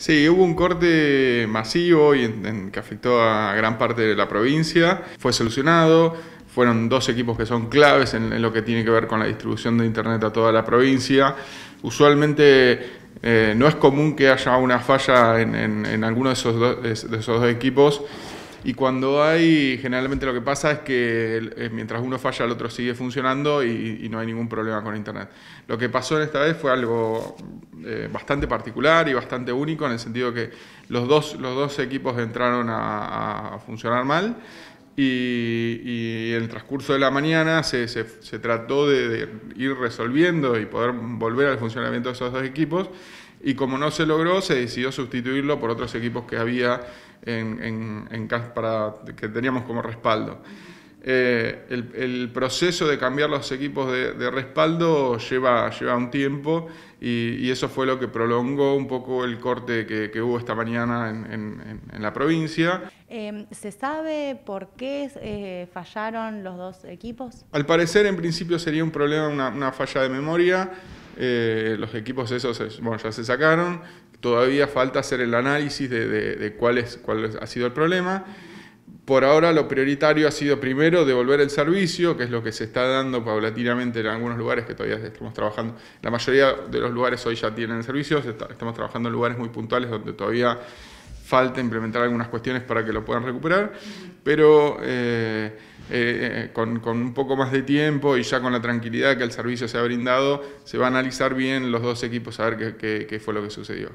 Sí, hubo un corte masivo y que afectó a gran parte de la provincia. Fue solucionado. Fueron dos equipos que son claves en, lo que tiene que ver con la distribución de Internet a toda la provincia. Usualmente eh, no es común que haya una falla en, alguno de esos, de esos dos equipos. Y cuando hay, generalmente lo que pasa es que mientras uno falla, el otro sigue funcionando y, no hay ningún problema con Internet. Lo que pasó en esta vez fue algo eh, bastante particular y bastante único en el sentido que los dos, los dos equipos entraron a, funcionar mal. Y, en el transcurso de la mañana se, trató de, ir resolviendo y poder volver al funcionamiento de esos dos equipos y como no se logró, se decidió sustituirlo por otros equipos que había en, para, que teníamos como respaldo. Eh, el, proceso de cambiar los equipos de, respaldo lleva, lleva un tiempo y, eso fue lo que prolongó un poco el corte que, hubo esta mañana en, la provincia. Em, ¿Se sabe por qué eh, fallaron los dos equipos? Al parecer, en principio sería un problema, una falla de memoria. Eh, los equipos esos eh, ya se sacaron, todavía falta hacer el análisis de, cuál, ha sido el problema. Por ahora lo prioritario ha sido primero devolver el servicio, que es lo que se está dando paulatinamente en algunos lugares que todavía estamos trabajando. La mayoría de los lugares hoy ya tienen servicios, estamos trabajando en lugares muy puntuales donde todavía falta implementar algunas cuestiones para que lo puedan recuperar, pero eh, eh, con, un poco más de tiempo y ya con la tranquilidad que el servicio se ha brindado, se va a analizar bien los dos equipos a ver qué, fue lo que sucedió.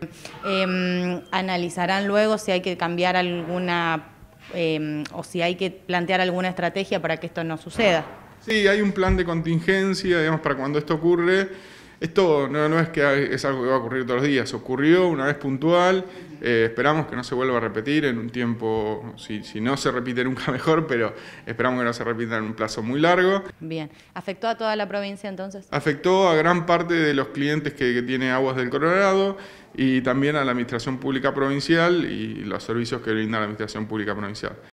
Em, ¿Analizarán luego si hay que cambiar alguna em, o si hay que plantear alguna estrategia para que esto no suceda? Sí, hay un plan de contingencia, digamos, para cuando esto ocurre. Esto no, no es que es algo que va a ocurrir todos los días, ocurrió una vez puntual, eh, esperamos que no se vuelva a repetir en un tiempo, si, no se repite nunca mejor, pero esperamos que no se repita en un plazo muy largo. Bien, ¿afectó a toda la provincia entonces? Afectó a gran parte de los clientes que, que tiene Aguas del Colorado y también a la Administración Pública Provincial y los servicios que brinda la Administración Pública Provincial.